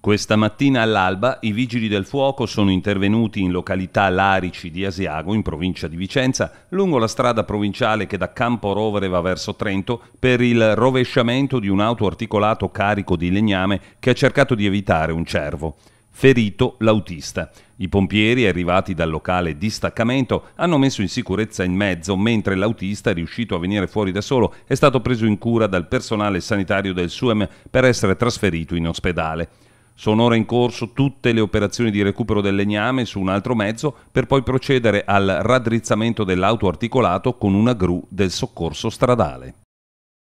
Questa mattina all'alba i vigili del fuoco sono intervenuti in località Larici di Asiago, in provincia di Vicenza, lungo la strada provinciale che da Campo Rovere va verso Trento per il rovesciamento di un auto articolato carico di legname che ha cercato di evitare un cervo. Ferito l'autista. I pompieri, arrivati dal locale distaccamento, hanno messo in sicurezza in mezzo, mentre l'autista, riuscito a venire fuori da solo, è stato preso in cura dal personale sanitario del SUEM per essere trasferito in ospedale. Sono ora in corso tutte le operazioni di recupero del legname su un altro mezzo per poi procedere al raddrizzamento dell'auto articolato con una gru del soccorso stradale.